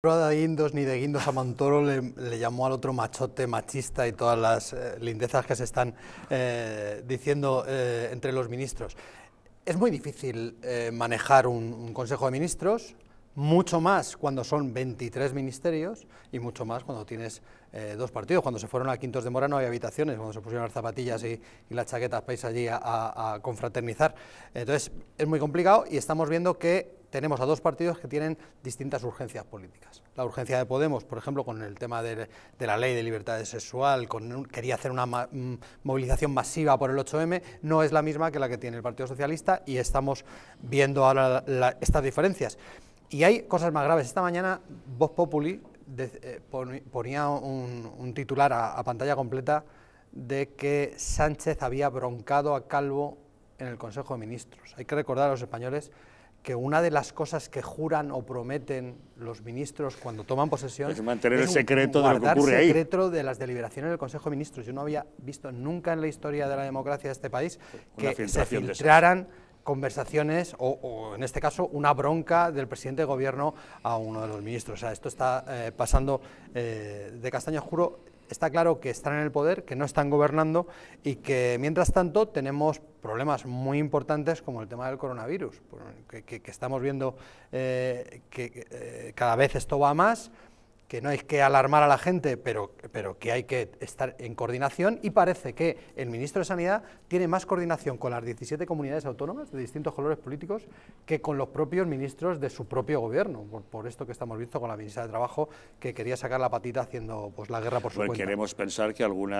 de Guindos ni de Guindos a Montoro le, llamó al otro machote machista y todas las eh, lindezas que se están eh, diciendo eh, entre los ministros. Es muy difícil manejar un, Consejo de Ministros, mucho más cuando son 23 ministerios y mucho más cuando tienes dos partidos. Cuando se fueron a Quintos de Morano no había habitaciones, cuando se pusieron las zapatillas y, las chaquetas vais allí a confraternizar. Entonces es muy complicado y estamos viendo que tenemos a dos partidos que tienen distintas urgencias políticas. La urgencia de Podemos, por ejemplo, con el tema de, la ley de libertad sexual, con, quería hacer una mm, movilización masiva por el 8M, no es la misma que la que tiene el Partido Socialista y estamos viendo ahora estas diferencias. Y hay cosas más graves. Esta mañana Vox Populi eh, ponía un, titular a pantalla completa de que Sánchez había broncado a Calvo en el Consejo de Ministros. Hay que recordar a los españoles que una de las cosas que juran o prometen los ministros cuando toman posesión es mantener el secreto de lo que ocurre ahí. secreto de las deliberaciones del Consejo de Ministros. Yo no había visto nunca en la historia de la democracia de este país que se filtraran conversaciones o, en este caso, una bronca del presidente de gobierno a uno de los ministros. O sea, esto está eh, pasando eh, de castaño juro está claro que están en el poder, que no están gobernando y que mientras tanto tenemos problemas muy importantes como el tema del coronavirus, que, estamos viendo eh, que eh, cada vez esto va más, que no hay que alarmar a la gente, pero, pero que hay que estar en coordinación y parece que el ministro de Sanidad tiene más coordinación con las 17 comunidades autónomas de distintos colores políticos que con los propios ministros de su propio gobierno, por, esto que estamos viendo con la ministra de Trabajo que quería sacar la patita haciendo pues, la guerra por su pues Queremos pensar que alguna